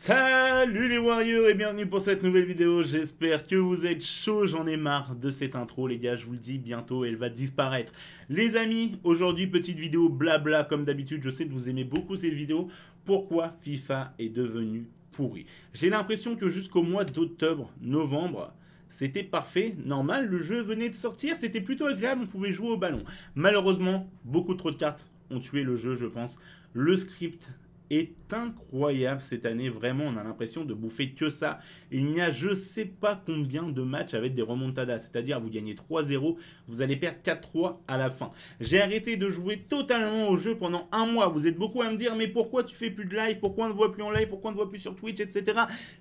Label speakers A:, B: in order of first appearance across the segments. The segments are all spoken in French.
A: Salut les warriors et bienvenue pour cette nouvelle vidéo, j'espère que vous êtes chaud, j'en ai marre de cette intro les gars, je vous le dis, bientôt elle va disparaître. Les amis, aujourd'hui petite vidéo blabla comme d'habitude, je sais que vous aimez beaucoup cette vidéo, pourquoi FIFA est devenu pourri. J'ai l'impression que jusqu'au mois d'octobre, novembre, c'était parfait, normal, le jeu venait de sortir, c'était plutôt agréable, on pouvait jouer au ballon. Malheureusement, beaucoup trop de cartes ont tué le jeu je pense, le script est incroyable cette année. Vraiment, on a l'impression de bouffer que ça. Il n'y a je sais pas combien de matchs avec des remontadas. C'est-à-dire, vous gagnez 3-0, vous allez perdre 4-3 à la fin. J'ai arrêté de jouer totalement au jeu pendant un mois. Vous êtes beaucoup à me dire, mais pourquoi tu fais plus de live Pourquoi on ne voit plus en live Pourquoi on ne voit plus sur Twitch, etc.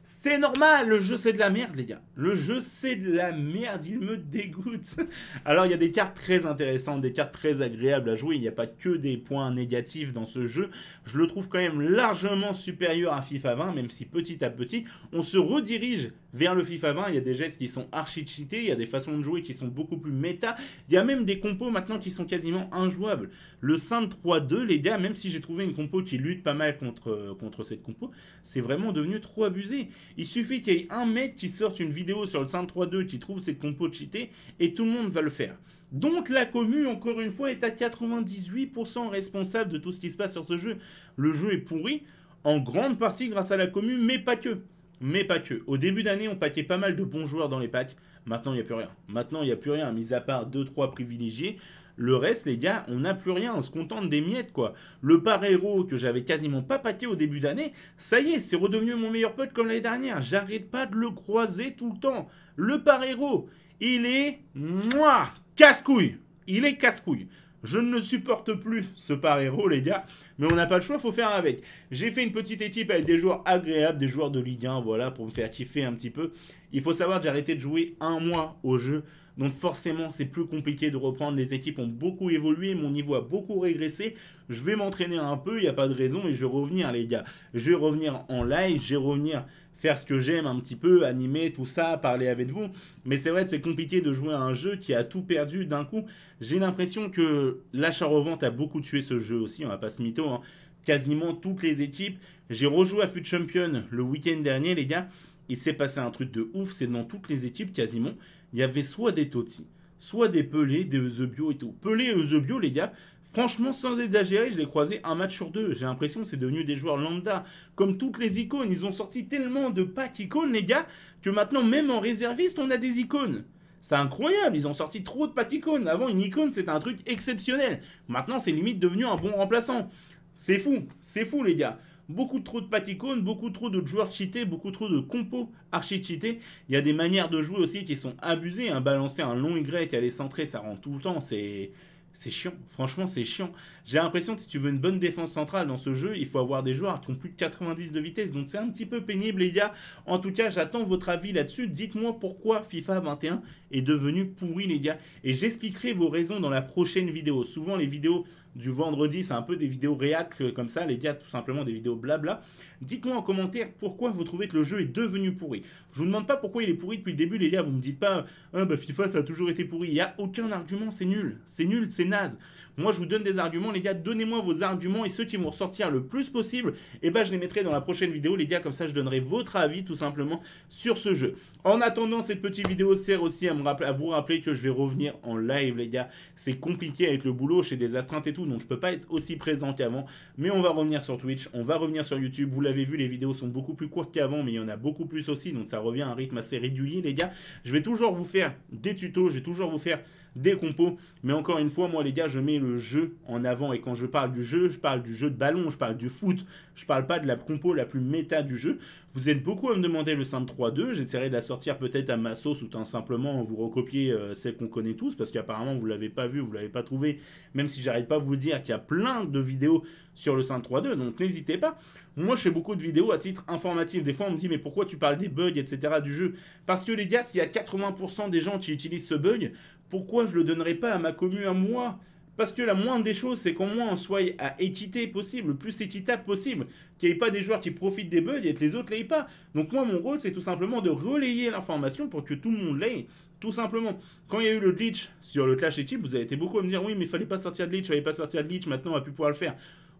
A: C'est normal. Le jeu, c'est de la merde, les gars. Le jeu, c'est de la merde. Il me dégoûte. Alors, il y a des cartes très intéressantes, des cartes très agréables à jouer. Il n'y a pas que des points négatifs dans ce jeu. Je le trouve quand même largement supérieur à FIFA 20, même si petit à petit, on se redirige vers le FIFA 20. Il y a des gestes qui sont archi cheatés, il y a des façons de jouer qui sont beaucoup plus méta. Il y a même des compos maintenant qui sont quasiment injouables. Le 5-3-2, les gars, même si j'ai trouvé une compo qui lutte pas mal contre, euh, contre cette compo, c'est vraiment devenu trop abusé. Il suffit qu'il y ait un mec qui sorte une vidéo sur le 5-3-2 qui trouve cette compo cheatée et tout le monde va le faire. Donc la commu, encore une fois, est à 98% responsable de tout ce qui se passe sur ce jeu. Le jeu est pourri, en grande partie grâce à la commu, mais pas que. Mais pas que. Au début d'année, on paquait pas mal de bons joueurs dans les packs. Maintenant, il n'y a plus rien. Maintenant, il n'y a plus rien, mis à part 2-3 privilégiés. Le reste, les gars, on n'a plus rien, on se contente des miettes, quoi. Le par-héros que j'avais quasiment pas pâté au début d'année, ça y est, c'est redevenu mon meilleur pote comme l'année dernière. J'arrête pas de le croiser tout le temps. Le par-héros il est... moi casse-couille Il est casse-couille Je ne supporte plus, ce par-héros les gars mais on n'a pas le choix, faut faire avec. J'ai fait une petite équipe avec des joueurs agréables, des joueurs de Ligue 1, voilà, pour me faire kiffer un petit peu. Il faut savoir que j'ai arrêté de jouer un mois au jeu, donc forcément c'est plus compliqué de reprendre. Les équipes ont beaucoup évolué, mon niveau a beaucoup régressé. Je vais m'entraîner un peu, il n'y a pas de raison, et je vais revenir les gars. Je vais revenir en live, je vais revenir faire ce que j'aime un petit peu, animer tout ça, parler avec vous. Mais c'est vrai que c'est compliqué de jouer à un jeu qui a tout perdu d'un coup. J'ai l'impression que l'achat-revente a beaucoup tué ce jeu aussi, on va pas se mytho. Hein. quasiment toutes les équipes. J'ai rejoué à Fut Champion le week-end dernier, les gars. Il s'est passé un truc de ouf, c'est dans toutes les équipes quasiment, il y avait soit des Totti, soit des Pelé, des Eusebio et tout. Pelé et Eusebio, les gars, Franchement, sans exagérer, je les croisé un match sur deux. J'ai l'impression que c'est devenu des joueurs lambda. Comme toutes les icônes, ils ont sorti tellement de packs icônes, les gars, que maintenant, même en réserviste, on a des icônes. C'est incroyable, ils ont sorti trop de packs icônes. Avant, une icône, c'était un truc exceptionnel. Maintenant, c'est limite devenu un bon remplaçant. C'est fou, c'est fou les gars. Beaucoup trop de paticones, beaucoup trop de joueurs cheatés, beaucoup trop de compos archi-cheatés. Il y a des manières de jouer aussi qui sont abusées. un hein. Balancer un long Y, aller centrer, ça rend tout le temps. C'est c'est chiant. Franchement, c'est chiant. J'ai l'impression que si tu veux une bonne défense centrale dans ce jeu, il faut avoir des joueurs qui ont plus de 90 de vitesse. Donc c'est un petit peu pénible, les gars. En tout cas, j'attends votre avis là-dessus. Dites-moi pourquoi FIFA 21 est devenu pourri, les gars. Et j'expliquerai vos raisons dans la prochaine vidéo. Souvent, les vidéos du vendredi. C'est un peu des vidéos réac euh, comme ça, les gars, tout simplement des vidéos blabla. Dites-moi en commentaire pourquoi vous trouvez que le jeu est devenu pourri. Je vous demande pas pourquoi il est pourri depuis le début, les gars. Vous me dites pas, ah bah FIFA ça a toujours été pourri. Il n'y a aucun argument, c'est nul, c'est nul, c'est naze. Moi, je vous donne des arguments, les gars. Donnez-moi vos arguments et ceux qui vont ressortir le plus possible, et eh ben, je les mettrai dans la prochaine vidéo, les gars. Comme ça, je donnerai votre avis tout simplement sur ce jeu. En attendant, cette petite vidéo sert aussi à, à vous rappeler que je vais revenir en live, les gars. C'est compliqué avec le boulot, chez des astreintes et tout donc je peux pas être aussi présent qu'avant. Mais on va revenir sur Twitch, on va revenir sur YouTube. Vous l'avez vu, les vidéos sont beaucoup plus courtes qu'avant, mais il y en a beaucoup plus aussi, donc ça revient à un rythme assez régulier, les gars. Je vais toujours vous faire des tutos, je vais toujours vous faire des compos. Mais encore une fois, moi les gars, je mets le jeu en avant. Et quand je parle du jeu, je parle du jeu de ballon, je parle du foot. Je parle pas de la compo la plus méta du jeu. Vous êtes beaucoup à me demander le 5-3-2. J'essaierai de la sortir peut-être à ma sauce ou tout simplement vous recopier euh, celle qu'on connaît tous. Parce qu'apparemment, vous l'avez pas vu, vous l'avez pas trouvé. Même si j'arrête pas à vous dire qu'il y a plein de vidéos sur le 5-3-2. Donc n'hésitez pas. Moi, je fais beaucoup de vidéos à titre informatif. Des fois, on me dit, mais pourquoi tu parles des bugs, etc. du jeu Parce que les gars, s'il y a 80% des gens qui utilisent ce bug, pourquoi je le donnerais pas à ma commune à moi parce que la moindre des choses, c'est qu'en moins on soit à équité possible, le plus équitable possible. Qu'il n'y ait pas des joueurs qui profitent des bugs et que les autres ne l'aient pas. Donc moi, mon rôle, c'est tout simplement de relayer l'information pour que tout le monde l'ait. Tout simplement. Quand il y a eu le glitch sur le Clash Équipe, vous avez été beaucoup à me dire « Oui, mais il fallait pas sortir de glitch, il fallait pas sortir de glitch, maintenant on va plus pouvoir le faire. »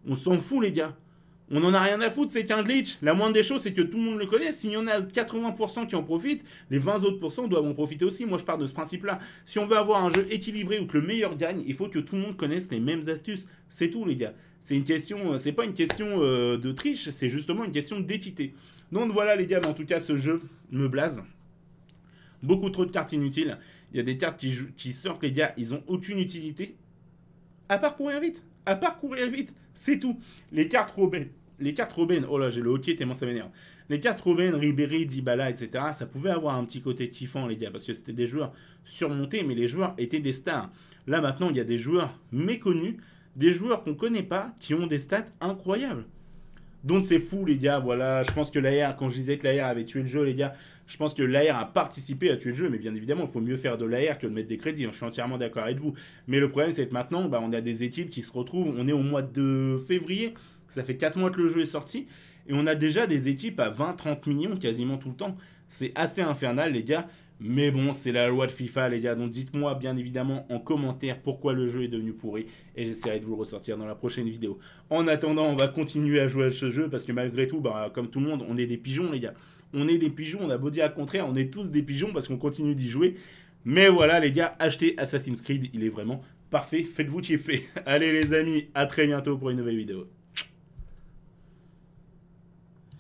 A: On s'en fout, les gars. On n'en a rien à foutre, c'est qu'un glitch. La moindre des choses, c'est que tout le monde le connaît. S'il y en a 80% qui en profitent, les 20 autres doivent en profiter aussi. Moi, je pars de ce principe-là. Si on veut avoir un jeu équilibré ou que le meilleur gagne, il faut que tout le monde connaisse les mêmes astuces. C'est tout, les gars. C'est une question, euh, c'est pas une question euh, de triche, c'est justement une question d'équité. Donc voilà, les gars, en tout cas, ce jeu me blase. Beaucoup trop de cartes inutiles. Il y a des cartes qui, sortent, les gars, ils ont aucune utilité. À part courir vite à part courir vite, c'est tout. Les cartes bêtes les cartes Robin, oh là j'ai le hockey tellement ça m'énerve. Les cartes Robin, Ribéry, Dybala, etc. Ça pouvait avoir un petit côté kiffant les gars parce que c'était des joueurs surmontés mais les joueurs étaient des stars. Là maintenant il y a des joueurs méconnus, des joueurs qu'on ne connaît pas qui ont des stats incroyables. Donc c'est fou les gars, voilà, je pense que l'AR, quand je disais que l'AR avait tué le jeu les gars, je pense que l'AR a participé à tuer le jeu, mais bien évidemment il faut mieux faire de l'AR que de mettre des crédits, hein. je suis entièrement d'accord avec vous. Mais le problème c'est que maintenant bah, on a des équipes qui se retrouvent, on est au mois de février, ça fait 4 mois que le jeu est sorti, et on a déjà des équipes à 20-30 millions quasiment tout le temps. C'est assez infernal les gars, mais bon, c'est la loi de FIFA, les gars. Donc dites-moi bien évidemment en commentaire pourquoi le jeu est devenu pourri. Et j'essaierai de vous le ressortir dans la prochaine vidéo. En attendant, on va continuer à jouer à ce jeu parce que malgré tout, bah, comme tout le monde, on est des pigeons, les gars. On est des pigeons, on a beau dire à contraire, on est tous des pigeons parce qu'on continue d'y jouer. Mais voilà, les gars, achetez Assassin's Creed, il est vraiment parfait. Faites-vous kiffer. Allez, les amis, à très bientôt pour une nouvelle vidéo.